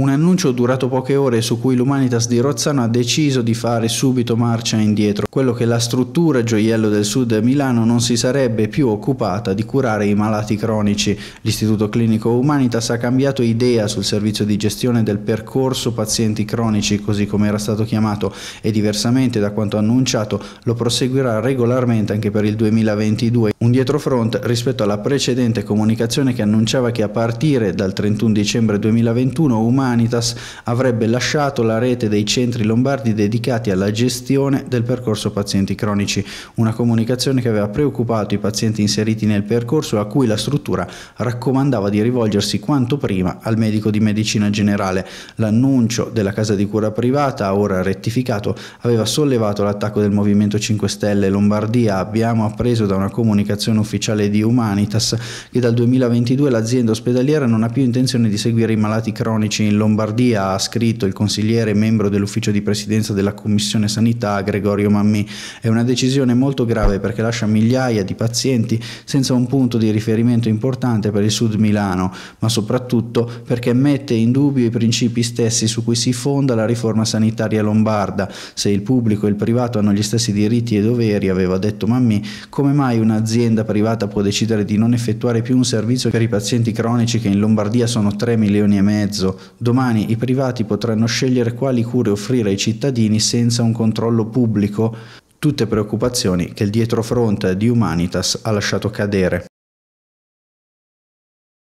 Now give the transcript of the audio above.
Un annuncio durato poche ore su cui l'Humanitas di Rozzano ha deciso di fare subito marcia indietro, quello che la struttura Gioiello del Sud Milano non si sarebbe più occupata di curare i malati cronici. L'Istituto Clinico Humanitas ha cambiato idea sul servizio di gestione del percorso pazienti cronici, così come era stato chiamato, e diversamente da quanto annunciato lo proseguirà regolarmente anche per il 2022, un dietrofront rispetto alla precedente comunicazione che annunciava che a partire dal 31 dicembre 2021 Humanitas Humanitas avrebbe lasciato la rete dei centri lombardi dedicati alla gestione del percorso pazienti cronici, una comunicazione che aveva preoccupato i pazienti inseriti nel percorso a cui la struttura raccomandava di rivolgersi quanto prima al medico di medicina generale. L'annuncio della casa di cura privata, ora rettificato, aveva sollevato l'attacco del Movimento 5 Stelle Lombardia, abbiamo appreso da una comunicazione ufficiale di Humanitas che dal 2022 l'azienda ospedaliera non ha più intenzione di seguire i malati cronici in Lombardia ha scritto il consigliere membro dell'ufficio di presidenza della Commissione Sanità Gregorio Mammì. È una decisione molto grave perché lascia migliaia di pazienti senza un punto di riferimento importante per il sud Milano, ma soprattutto perché mette in dubbio i principi stessi su cui si fonda la riforma sanitaria lombarda. Se il pubblico e il privato hanno gli stessi diritti e doveri, aveva detto Mammì, come mai un'azienda privata può decidere di non effettuare più un servizio per i pazienti cronici che in Lombardia sono 3 milioni e mezzo, Domani i privati potranno scegliere quali cure offrire ai cittadini senza un controllo pubblico, tutte preoccupazioni che il dietrofront di Humanitas ha lasciato cadere.